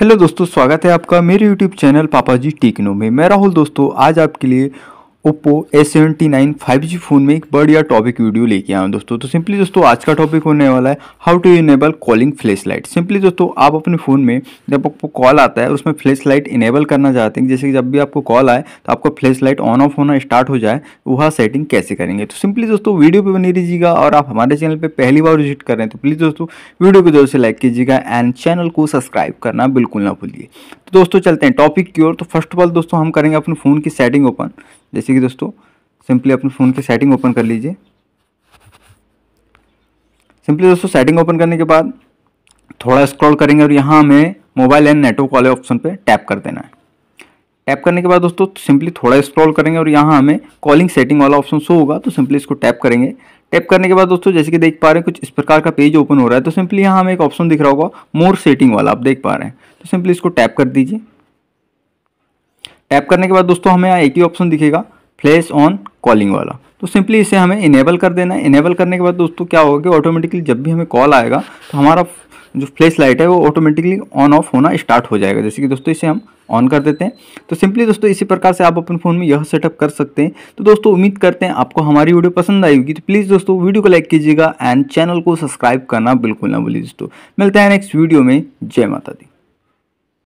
hello दोस्तों स्वागत है आपका मेरे यूट्यूब चैनल पापा जी टेक्नो में मैं राहुल दोस्तों आज आपके लिए Oppo A seventy nine five G phone में एक बढ़िया टॉपिक वीडियो लेके आया हूँ दोस्तों तो सिंपली दोस्तों आज का टॉपिक होने वाला है how to enable calling flash light simply दोस्तों आप अपने फ़ोन में जब आपको कॉल आता है उसमें फ्लैश लाइट इनेबल करना चाहते हैं जैसे कि जब भी आपको कॉल आए तो आपको फ्लैश लाइट ऑन ऑफ होना स्टार्ट हो जाए वह सेटिंग कैसे करेंगे तो सिंपली दोस्तों वीडियो पर बनी रहिएगा और आप हमारे चैनल पर पहली बार विजिट कर रहे हैं तो प्लीज़ दोस्तों वीडियो को जरूर से लाइक कीजिएगा एंड चैनल को सब्सक्राइब करना बिल्कुल ना भूलिए तो दोस्तों चलते हैं टॉपिक की ओर तो फर्स्ट ऑफ ऑल दोस्तों हम करेंगे अपने फ़ोन की सेटिंग ओपन जैसे कि दोस्तों सिंपली अपने फ़ोन की सेटिंग ओपन कर लीजिए सिंपली दोस्तों सेटिंग ओपन करने के बाद थोड़ा स्क्रॉल करेंगे और यहाँ हमें मोबाइल एंड नेटवर्क वाले ऑप्शन पर टैप कर देना है टैप करने के बाद दोस्तों सिंपली थोड़ा स्क्रॉल करेंगे और यहाँ हमें कॉलिंग सेटिंग वाला ऑप्शन शो होगा तो सिंपली इसको टैप करेंगे टैप करने के बाद दोस्तों जैसे कि देख पा रहे हैं कुछ इस प्रकार का पेज ओपन हो रहा है तो सिंपली यहाँ हमें एक ऑप्शन दिख रहा होगा मोर सेटिंग वाला आप देख पा रहे हैं तो सिंपली इसको टैप कर दीजिए टैप करने के बाद दोस्तों हमें यहाँ एक ही ऑप्शन दिखेगा फ्लैश ऑन कॉलिंग वाला तो सिंपली इसे हमें इनेबल कर देना है इनेबल करने के बाद दोस्तों क्या होगा कि ऑटोमेटिकली जब भी हमें कॉल आएगा तो हमारा जो फ्लैश लाइट है वो ऑटोमेटिकली ऑन ऑफ होना स्टार्ट हो जाएगा जैसे कि दोस्तों इसे हम ऑन कर देते हैं तो सिंपली दोस्तों इसी प्रकार से आप अपने फ़ोन में यह सेटअप कर सकते हैं तो दोस्तों उम्मीद करते हैं आपको हमारी वीडियो पसंद आई होगी तो प्लीज़ दोस्तों वीडियो को लाइक कीजिएगा एंड चैनल को सब्सक्राइब करना बिल्कुल ना भूलिए दोस्तों मिलते हैं नेक्स्ट वीडियो में जय माता दी